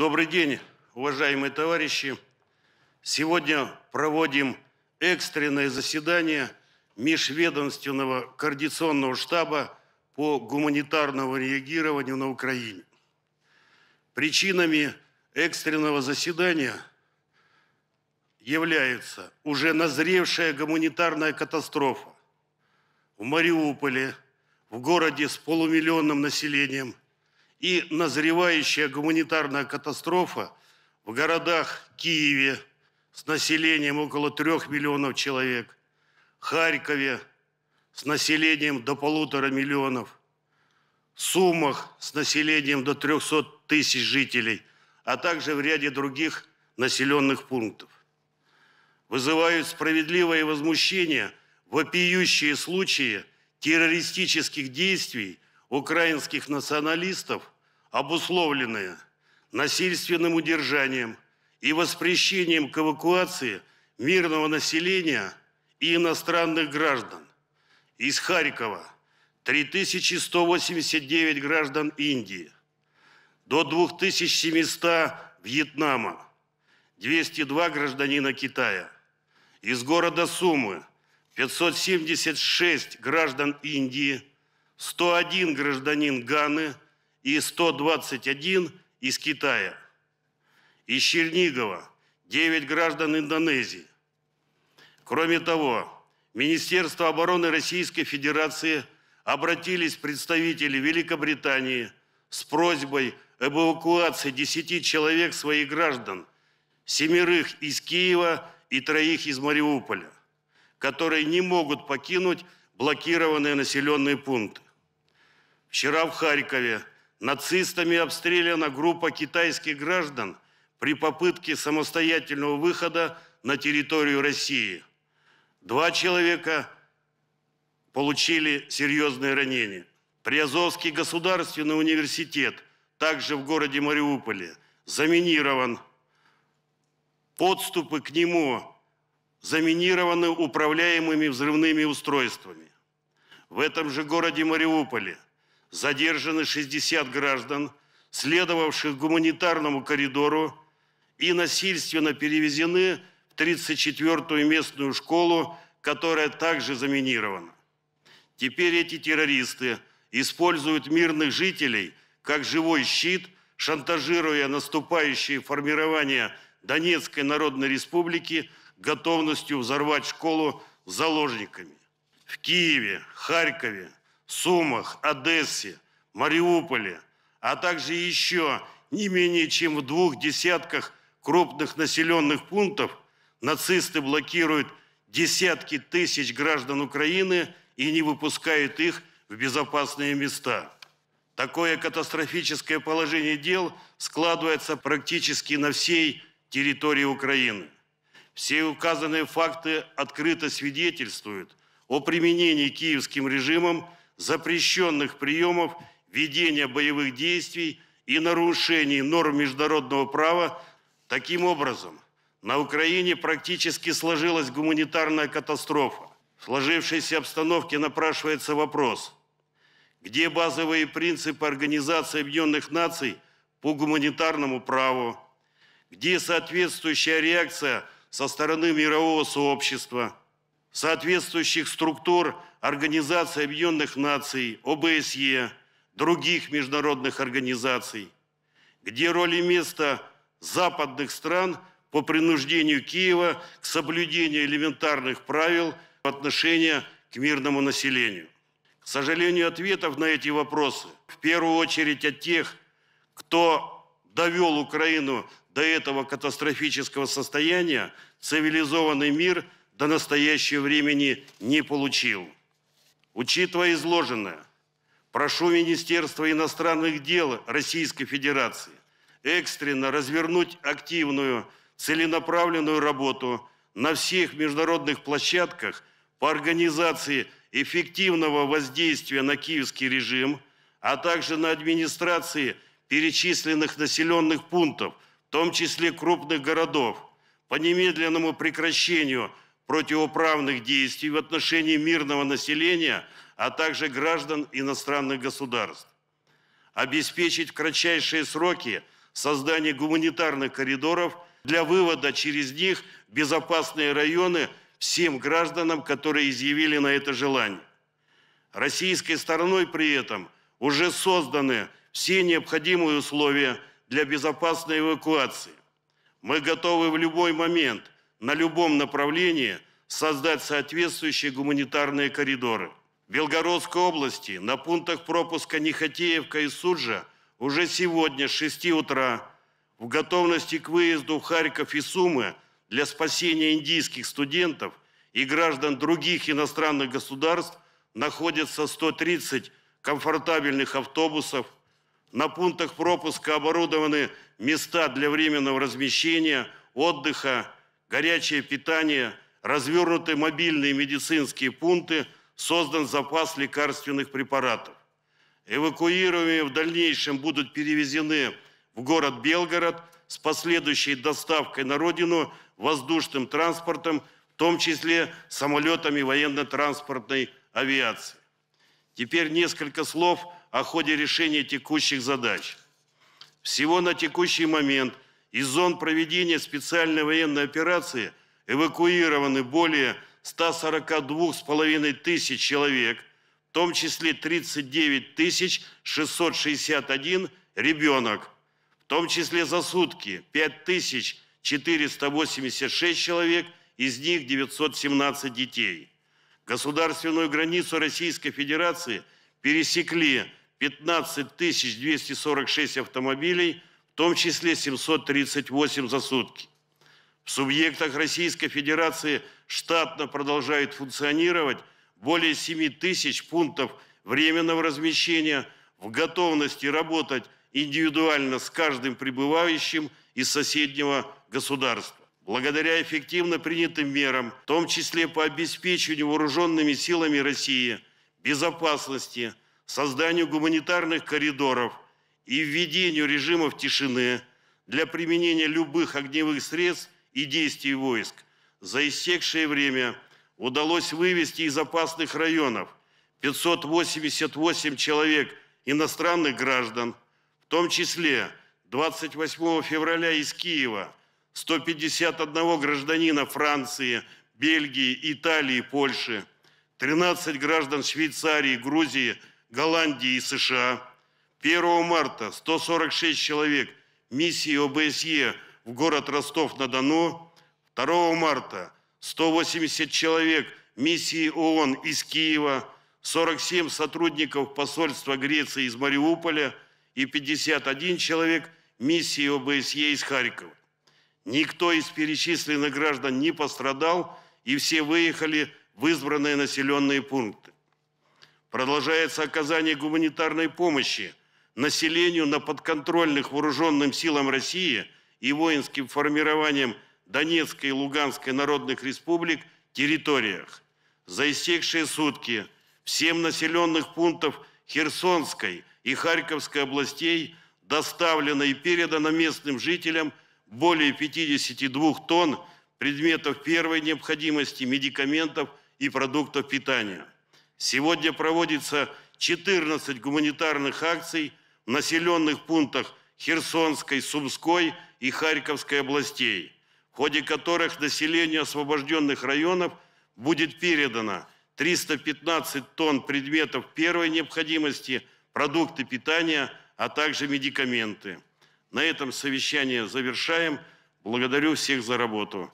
Добрый день, уважаемые товарищи. Сегодня проводим экстренное заседание Межведомственного координационного штаба по гуманитарному реагированию на Украине. Причинами экстренного заседания являются уже назревшая гуманитарная катастрофа в Мариуполе, в городе с полумиллионным населением, и назревающая гуманитарная катастрофа в городах Киеве с населением около трех миллионов человек, Харькове с населением до полутора миллионов, Сумах с населением до 300 тысяч жителей, а также в ряде других населенных пунктов. Вызывают справедливое возмущение вопиющие случаи террористических действий – украинских националистов обусловленное насильственным удержанием и воспрещением к эвакуации мирного населения и иностранных граждан. Из Харькова 3189 граждан Индии, до 2700 Вьетнама, 202 гражданина Китая. Из города Сумы 576 граждан Индии, 101 гражданин Ганы – и 121 из Китая. Из Чернигова 9 граждан Индонезии. Кроме того, Министерство обороны Российской Федерации обратились представители Великобритании с просьбой об эвакуации 10 человек своих граждан, семерых из Киева и троих из Мариуполя, которые не могут покинуть блокированные населенные пункты. Вчера в Харькове нацистами обстреляна группа китайских граждан при попытке самостоятельного выхода на территорию России. Два человека получили серьезные ранения. Приазовский государственный университет, также в городе Мариуполе, заминирован. Подступы к нему заминированы управляемыми взрывными устройствами. В этом же городе Мариуполе – задержаны 60 граждан, следовавших гуманитарному коридору и насильственно перевезены в 34-ю местную школу, которая также заминирована. Теперь эти террористы используют мирных жителей как живой щит, шантажируя наступающие формирования Донецкой Народной Республики готовностью взорвать школу заложниками. В Киеве, Харькове, Сумах, Одессе, Мариуполе, а также еще не менее чем в двух десятках крупных населенных пунктов нацисты блокируют десятки тысяч граждан Украины и не выпускают их в безопасные места. Такое катастрофическое положение дел складывается практически на всей территории Украины. Все указанные факты открыто свидетельствуют о применении киевским режимом запрещенных приемов ведения боевых действий и нарушений норм международного права. Таким образом, на Украине практически сложилась гуманитарная катастрофа. В сложившейся обстановке напрашивается вопрос, где базовые принципы Организации Объединенных Наций по гуманитарному праву, где соответствующая реакция со стороны мирового сообщества, соответствующих структур – Организации Объединенных Наций, ОБСЕ, других международных организаций, где роль и место западных стран по принуждению Киева к соблюдению элементарных правил в отношении к мирному населению. К сожалению, ответов на эти вопросы в первую очередь от тех, кто довел Украину до этого катастрофического состояния, цивилизованный мир до настоящего времени не получил. Учитывая изложенное, прошу Министерство иностранных дел Российской Федерации экстренно развернуть активную целенаправленную работу на всех международных площадках по организации эффективного воздействия на киевский режим, а также на администрации перечисленных населенных пунктов, в том числе крупных городов, по немедленному прекращению – противоправных действий в отношении мирного населения, а также граждан иностранных государств. Обеспечить в кратчайшие сроки создание гуманитарных коридоров для вывода через них в безопасные районы всем гражданам, которые изъявили на это желание. Российской стороной при этом уже созданы все необходимые условия для безопасной эвакуации. Мы готовы в любой момент – на любом направлении создать соответствующие гуманитарные коридоры. В Белгородской области на пунктах пропуска Нехотеевка и Суджа уже сегодня с 6 утра в готовности к выезду в Харьков и Сумы для спасения индийских студентов и граждан других иностранных государств находятся 130 комфортабельных автобусов. На пунктах пропуска оборудованы места для временного размещения, отдыха горячее питание, развернуты мобильные медицинские пункты, создан запас лекарственных препаратов. Эвакуируемые в дальнейшем будут перевезены в город Белгород с последующей доставкой на родину воздушным транспортом, в том числе самолетами военно-транспортной авиации. Теперь несколько слов о ходе решения текущих задач. Всего на текущий момент – из зон проведения специальной военной операции эвакуированы более 142,5 тысяч человек, в том числе 39 661 ребенок, в том числе за сутки 5 486 человек, из них 917 детей. Государственную границу Российской Федерации пересекли 15 246 автомобилей – в том числе 738 за сутки. В субъектах Российской Федерации штатно продолжает функционировать более 7 тысяч пунктов временного размещения в готовности работать индивидуально с каждым прибывающим из соседнего государства. Благодаря эффективно принятым мерам, в том числе по обеспечению вооруженными силами России безопасности, созданию гуманитарных коридоров – и введению режимов тишины для применения любых огневых средств и действий войск за иссекшее время удалось вывести из опасных районов 588 человек иностранных граждан, в том числе 28 февраля из Киева 151 гражданина Франции, Бельгии, Италии, Польши, 13 граждан Швейцарии, Грузии, Голландии и США – 1 марта 146 человек миссии ОБСЕ в город Ростов-на-Дону, 2 марта 180 человек миссии ООН из Киева, 47 сотрудников посольства Греции из Мариуполя и 51 человек миссии ОБСЕ из Харькова. Никто из перечисленных граждан не пострадал, и все выехали в избранные населенные пункты. Продолжается оказание гуманитарной помощи – населению на подконтрольных вооруженным силам России и воинским формированием Донецкой и Луганской народных республик территориях. За истекшие сутки всем населенных пунктов Херсонской и Харьковской областей доставлено и передано местным жителям более 52 тонн предметов первой необходимости, медикаментов и продуктов питания. Сегодня проводится 14 гуманитарных акций населенных пунктах Херсонской, Сумской и Харьковской областей, в ходе которых населению освобожденных районов будет передано 315 тонн предметов первой необходимости, продукты питания, а также медикаменты. На этом совещание завершаем. Благодарю всех за работу.